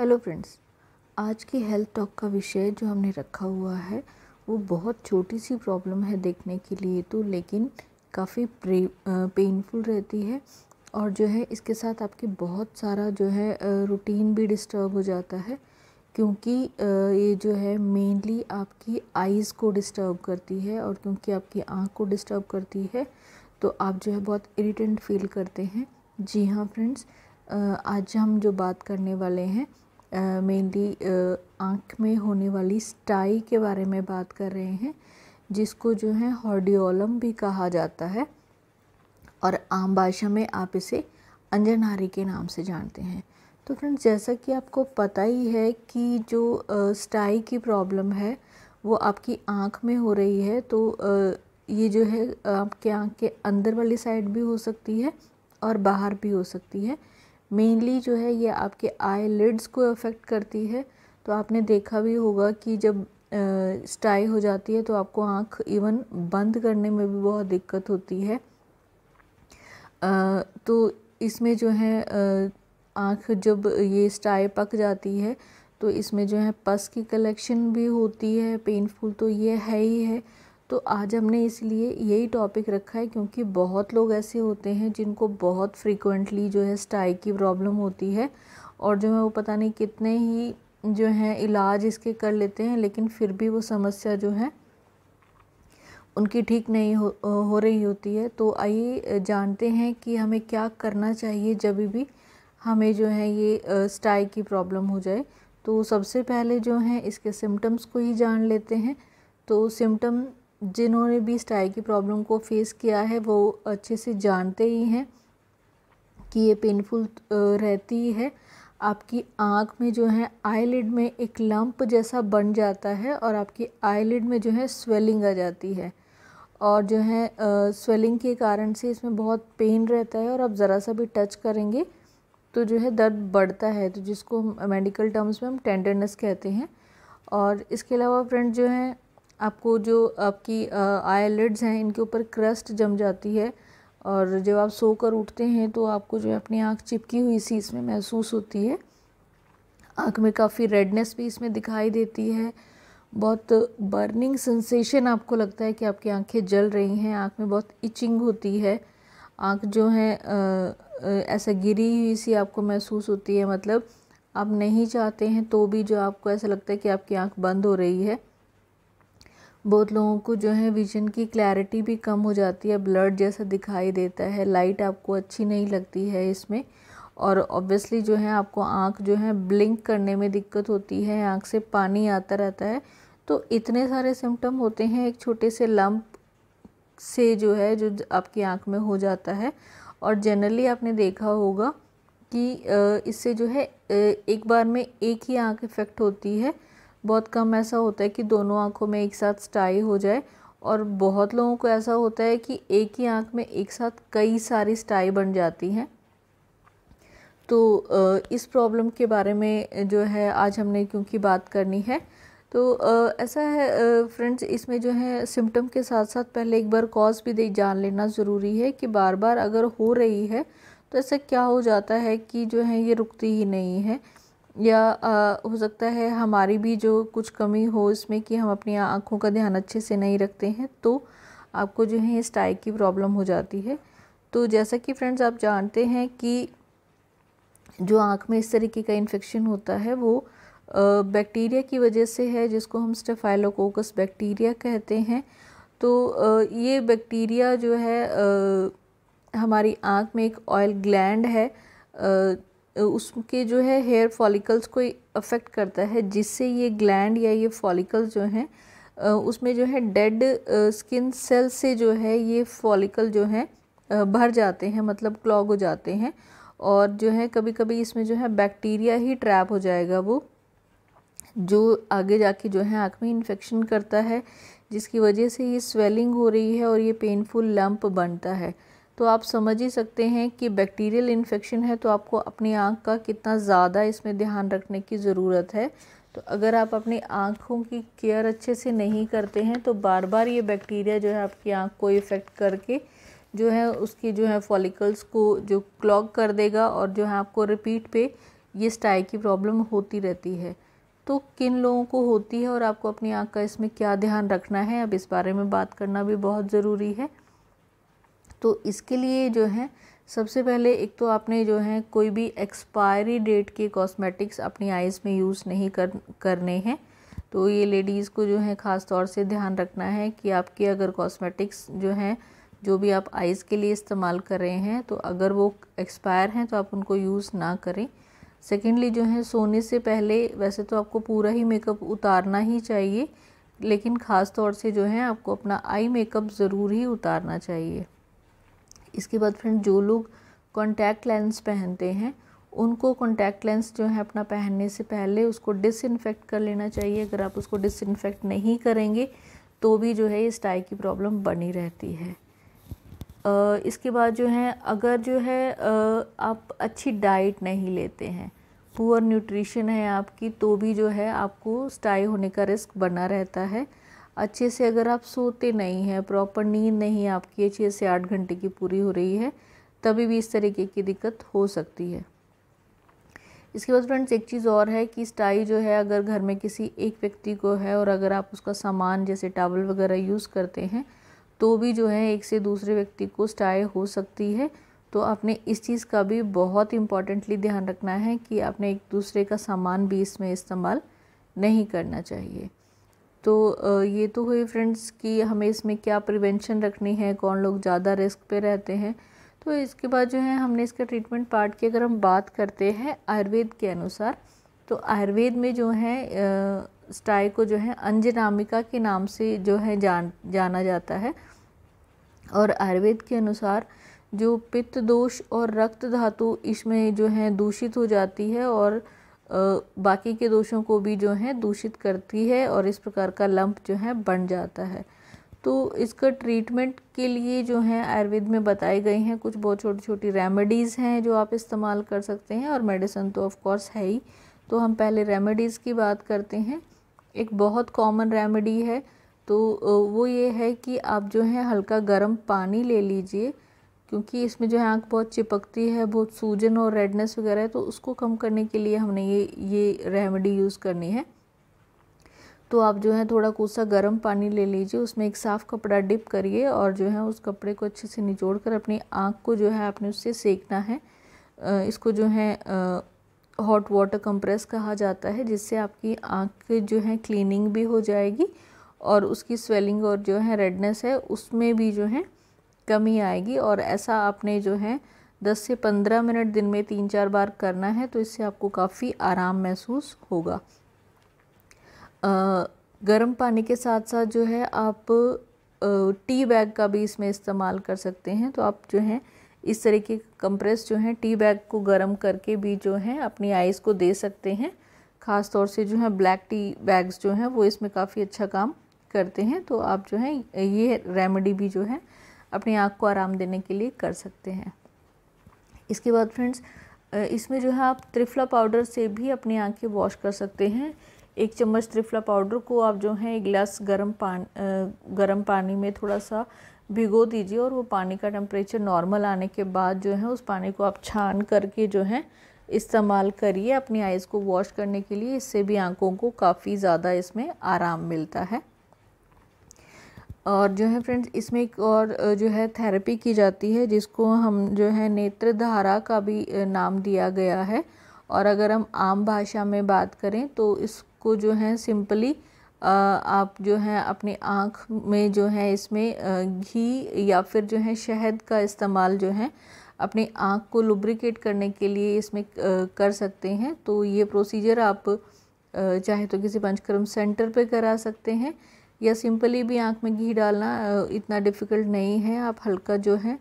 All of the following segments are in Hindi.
हेलो फ्रेंड्स आज की हेल्थ टॉक का विषय जो हमने रखा हुआ है वो बहुत छोटी सी प्रॉब्लम है देखने के लिए तो लेकिन काफ़ी पेनफुल रहती है और जो है इसके साथ आपके बहुत सारा जो है रूटीन भी डिस्टर्ब हो जाता है क्योंकि ये जो है मेनली आपकी आइज़ को डिस्टर्ब करती है और क्योंकि आपकी आँख को डिस्टर्ब करती है तो आप जो है बहुत इरीटेंट फील करते हैं जी हाँ फ्रेंड्स आज हम जो बात करने वाले हैं मेनली आँख में होने वाली स्टाई के बारे में बात कर रहे हैं जिसको जो है हॉर्डियोलम भी कहा जाता है और आम भाषा में आप इसे अंजनहारी के नाम से जानते हैं तो फ्रेंड्स जैसा कि आपको पता ही है कि जो स्टाई की प्रॉब्लम है वो आपकी आँख में हो रही है तो ये जो है आपके आँख के अंदर वाली साइड भी हो सकती है और बाहर भी हो सकती है मेनली जो है ये आपके आई लिड्स को अफेक्ट करती है तो आपने देखा भी होगा कि जब स्टाई हो जाती है तो आपको आँख इवन बंद करने में भी बहुत दिक्कत होती है आ, तो इसमें जो है आँख जब ये स्टाई पक जाती है तो इसमें जो है पस की कलेक्शन भी होती है पेनफुल तो ये है ही है तो आज हमने इसलिए यही टॉपिक रखा है क्योंकि बहुत लोग ऐसे होते हैं जिनको बहुत फ्रीक्वेंटली जो है स्टाई की प्रॉब्लम होती है और जो है वो पता नहीं कितने ही जो है इलाज इसके कर लेते हैं लेकिन फिर भी वो समस्या जो है उनकी ठीक नहीं हो हो रही होती है तो आइए जानते हैं कि हमें क्या करना चाहिए जब भी हमें जो है ये स्टाई की प्रॉब्लम हो जाए तो सबसे पहले जो है इसके सिम्टम्स को ही जान लेते हैं तो सिम्टम जिन्होंने भी स्टाई की प्रॉब्लम को फेस किया है वो अच्छे से जानते ही हैं कि ये पेनफुल रहती है आपकी आँख में जो है आईलिड में एक लंप जैसा बन जाता है और आपकी आईलिड में जो है स्वेलिंग आ जाती है और जो है स्वेलिंग के कारण से इसमें बहुत पेन रहता है और आप ज़रा सा भी टच करेंगे तो जो है दर्द बढ़ता है तो जिसको मेडिकल टर्म्स में हम टेंडरनेस कहते हैं और इसके अलावा फ्रेंड जो है आपको जो आपकी आईलिड्स हैं इनके ऊपर क्रस्ट जम जाती है और जब आप सो कर उठते हैं तो आपको जो है अपनी आँख चिपकी हुई सी इसमें महसूस होती है आँख में काफ़ी रेडनेस भी इसमें दिखाई देती है बहुत बर्निंग सेंसेशन आपको लगता है कि आपकी आंखें जल रही हैं आँख में बहुत इचिंग होती है आँख जो है ऐसा गिरी हुई सी आपको महसूस होती है मतलब आप नहीं चाहते हैं तो भी जो आपको ऐसा लगता है कि आपकी आँख बंद हो रही है बहुत लोगों को जो है विज़न की क्लैरिटी भी कम हो जाती है ब्लड जैसा दिखाई देता है लाइट आपको अच्छी नहीं लगती है इसमें और ऑब्वियसली जो है आपको आँख जो है ब्लिंक करने में दिक्कत होती है आँख से पानी आता रहता है तो इतने सारे सिम्टम होते हैं एक छोटे से लंप से जो है जो आपकी आँख में हो जाता है और जनरली आपने देखा होगा कि इससे जो है एक बार में एक ही आँख इफ़ेक्ट होती है बहुत कम ऐसा होता है कि दोनों आँखों में एक साथ स्टाई हो जाए और बहुत लोगों को ऐसा होता है कि एक ही आँख में एक साथ कई सारी स्टाई बन जाती हैं तो इस प्रॉब्लम के बारे में जो है आज हमने क्योंकि बात करनी है तो ऐसा है फ्रेंड्स इसमें जो है सिम्टम के साथ साथ पहले एक बार कॉज भी जान लेना ज़रूरी है कि बार बार अगर हो रही है तो ऐसा क्या हो जाता है कि जो है ये रुकती ही नहीं है या हो सकता है हमारी भी जो कुछ कमी हो इसमें कि हम अपनी आँखों का ध्यान अच्छे से नहीं रखते हैं तो आपको जो है स्टाई की प्रॉब्लम हो जाती है तो जैसा कि फ्रेंड्स आप जानते हैं कि जो आँख में इस तरीके का इन्फेक्शन होता है वो बैक्टीरिया की वजह से है जिसको हम स्टेफाइलोकोकस बैक्टीरिया कहते हैं तो ये बैक्टीरिया जो है हमारी आँख में एक ऑयल ग्लैंड है उसके जो है हेयर फॉलिकल्स को अफेक्ट करता है जिससे ये ग्लैंड या ये फॉलिकल्स जो हैं उसमें जो है डेड स्किन सेल से जो है ये फॉलिकल जो है भर जाते हैं मतलब क्लॉग हो जाते हैं और जो है कभी कभी इसमें जो है बैक्टीरिया ही ट्रैप हो जाएगा वो जो आगे जाके जो है आँख में इन्फेक्शन करता है जिसकी वजह से ये स्वेलिंग हो रही है और ये पेनफुल लंप बनता है तो आप समझ ही सकते हैं कि बैक्टीरियल इन्फेक्शन है तो आपको अपनी आँख का कितना ज़्यादा इसमें ध्यान रखने की ज़रूरत है तो अगर आप अपनी आँखों की केयर अच्छे से नहीं करते हैं तो बार बार ये बैक्टीरिया जो है आपकी आँख को इफ़ेक्ट करके जो है उसकी जो है फॉलिकल्स को जो क्लॉग कर देगा और जो है आपको रिपीट पे ये स्टाई की प्रॉब्लम होती रहती है तो किन लोगों को होती है और आपको अपनी आँख का इसमें क्या ध्यान रखना है अब इस बारे में बात करना भी बहुत ज़रूरी है तो इसके लिए जो है सबसे पहले एक तो आपने जो है कोई भी एक्सपायरी डेट के कॉस्मेटिक्स अपनी आइज़ में यूज़ नहीं कर करने हैं तो ये लेडीज़ को जो है ख़ास तौर से ध्यान रखना है कि आपके अगर कॉस्मेटिक्स जो हैं जो भी आप आइज़ के लिए इस्तेमाल कर रहे हैं तो अगर वो एक्सपायर हैं तो आप उनको यूज़ ना करें सेकेंडली जो है सोने से पहले वैसे तो आपको पूरा ही मेकअप उतारना ही चाहिए लेकिन ख़ास तौर से जो है आपको अपना आई मेकअप ज़रूर ही उतारना चाहिए इसके बाद फ्रेंड जो लोग कॉन्टैक्ट लेंस पहनते हैं उनको कॉन्टैक्ट लेंस जो है अपना पहनने से पहले उसको डिसइनफेक्ट कर लेना चाहिए अगर आप उसको डिसइनफेक्ट नहीं करेंगे तो भी जो है इस टाई की प्रॉब्लम बनी रहती है इसके बाद जो है अगर जो है आप अच्छी डाइट नहीं लेते हैं पुअर न्यूट्रिशन है आपकी तो भी जो है आपको स्टाई होने का रिस्क बना रहता है अच्छे से अगर आप सोते नहीं हैं प्रॉपर नींद नहीं आपकी छः से आठ घंटे की पूरी हो रही है तभी भी इस तरीके की दिक्कत हो सकती है इसके बाद फ्रेंड्स एक चीज़ और है कि स्टाई जो है अगर घर में किसी एक व्यक्ति को है और अगर आप उसका सामान जैसे टावल वगैरह यूज़ करते हैं तो भी जो है एक से दूसरे व्यक्ति को स्टाई हो सकती है तो आपने इस चीज़ का भी बहुत इम्पॉर्टेंटली ध्यान रखना है कि आपने एक दूसरे का सामान भी इसमें इस्तेमाल नहीं करना चाहिए तो ये तो हुई फ्रेंड्स कि हमें इसमें क्या प्रिवेंशन रखनी है कौन लोग ज़्यादा रिस्क पे रहते हैं तो इसके बाद जो है हमने इसका ट्रीटमेंट पार्ट की अगर हम बात करते हैं आयुर्वेद के अनुसार तो आयुर्वेद में जो है स्टाई को जो है अंजनामिका के नाम से जो है जान जाना जाता है और आयुर्वेद के अनुसार जो पित्त दोष और रक्त धातु इसमें जो है दूषित हो जाती है और बाकी के दोषों को भी जो है दूषित करती है और इस प्रकार का लंप जो है बन जाता है तो इसका ट्रीटमेंट के लिए जो है आयुर्वेद में बताई गई हैं कुछ बहुत छोटी छोटी रेमेडीज़ हैं जो आप इस्तेमाल कर सकते हैं और मेडिसिन तो ऑफकोर्स है ही तो हम पहले रेमेडीज़ की बात करते हैं एक बहुत कॉमन रेमेडी है तो वो ये है कि आप जो है हल्का गर्म पानी ले लीजिए क्योंकि इसमें जो है आँख बहुत चिपकती है बहुत सूजन और रेडनेस वगैरह है तो उसको कम करने के लिए हमने ये ये रेमेडी यूज़ करनी है तो आप जो है थोड़ा कोसा गर्म पानी ले लीजिए उसमें एक साफ़ कपड़ा डिप करिए और जो है उस कपड़े को अच्छे से निचोड़ कर अपनी आँख को जो है आपने उससे सेकना है इसको जो है हॉट वाटर कंप्रेस कहा जाता है जिससे आपकी आँख जो है क्लीनिंग भी हो जाएगी और उसकी स्वेलिंग और जो है रेडनेस है उसमें भी जो है कमी आएगी और ऐसा आपने जो है 10 से 15 मिनट दिन में तीन चार बार करना है तो इससे आपको काफ़ी आराम महसूस होगा गर्म पानी के साथ साथ जो है आप टी बैग का भी इसमें इस्तेमाल कर सकते हैं तो आप जो है इस तरह के कंप्रेस जो है टी बैग को गर्म करके भी जो है अपनी आइज़ को दे सकते हैं ख़ास तौर से जो है ब्लैक टी बैग्स जो हैं वो इसमें काफ़ी अच्छा काम करते हैं तो आप जो है ये रेमेडी भी जो है अपनी आँख को आराम देने के लिए कर सकते हैं इसके बाद फ्रेंड्स इसमें जो है आप त्रिफला पाउडर से भी अपनी आँखें वॉश कर सकते हैं एक चम्मच त्रिफला पाउडर को आप जो है एक गिलास गर्म पान गर्म पानी में थोड़ा सा भिगो दीजिए और वो पानी का टेम्परेचर नॉर्मल आने के बाद जो है उस पानी को आप छान करके जो है इस्तेमाल करिए अपनी आइज़ को वॉश करने के लिए इससे भी आँखों को काफ़ी ज़्यादा इसमें आराम मिलता है और जो है फ्रेंड्स इसमें एक और जो है थेरेपी की जाती है जिसको हम जो है नेत्रधारा का भी नाम दिया गया है और अगर हम आम भाषा में बात करें तो इसको जो है सिंपली आप जो है अपनी आँख में जो है इसमें घी या फिर जो है शहद का इस्तेमाल जो है अपनी आँख को लुब्रिकेट करने के लिए इसमें कर सकते हैं तो ये प्रोसीजर आप चाहे तो किसी पंचकर्म सेंटर पर करा सकते हैं या सिंपली भी आँख में घी डालना इतना डिफ़िकल्ट नहीं है आप हल्का जो है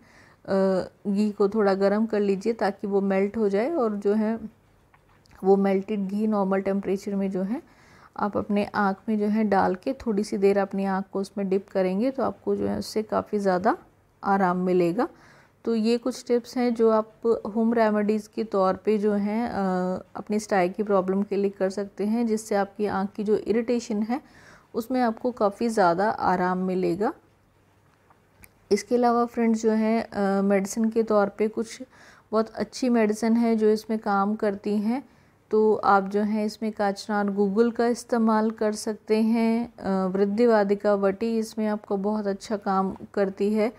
घी को थोड़ा गर्म कर लीजिए ताकि वो मेल्ट हो जाए और जो है वो मेल्टेड घी नॉर्मल टेम्परेचर में जो है आप अपने आँख में जो है डाल के थोड़ी सी देर अपनी आँख को उसमें डिप करेंगे तो आपको जो है उससे काफ़ी ज़्यादा आराम मिलेगा तो ये कुछ टिप्स हैं जो आप होम रेमेडीज़ के तौर पे जो हैं अपनी स्टाई की प्रॉब्लम के लिए कर सकते हैं जिससे आपकी आँख की जो इरिटेशन है उसमें आपको काफ़ी ज़्यादा आराम मिलेगा इसके अलावा फ्रेंड्स जो हैं मेडिसिन के तौर पे कुछ बहुत अच्छी मेडिसिन है जो इसमें काम करती हैं तो आप जो है इसमें काचनार गूगल का इस्तेमाल कर सकते हैं वृद्धिवादिका वटी इसमें आपको बहुत अच्छा काम करती है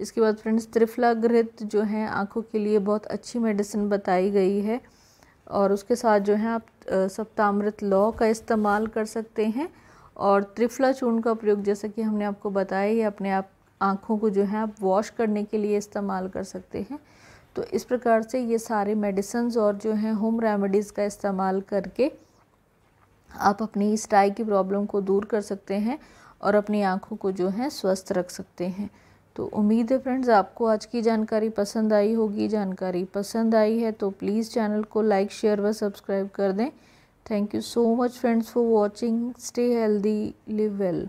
इसके बाद फ्रेंड्स त्रिफला घृत जो है आँखों के लिए बहुत अच्छी मेडिसिन बताई गई है और उसके साथ जो है आप सप्तामृत लौ का इस्तेमाल कर सकते हैं और त्रिफला चूर्ण का प्रयोग जैसा कि हमने आपको बताया ही अपने आप आँखों को जो है आप वॉश करने के लिए इस्तेमाल कर सकते हैं तो इस प्रकार से ये सारे मेडिसन और जो हैं होम रेमेडीज़ का इस्तेमाल करके आप अपनी इस टाई की प्रॉब्लम को दूर कर सकते हैं और अपनी आँखों को जो है स्वस्थ रख सकते हैं तो उम्मीद है फ्रेंड्स आपको आज की जानकारी पसंद आई होगी जानकारी पसंद आई है तो प्लीज़ चैनल को लाइक शेयर व सब्सक्राइब कर दें Thank you so much friends for watching. Stay healthy, live well.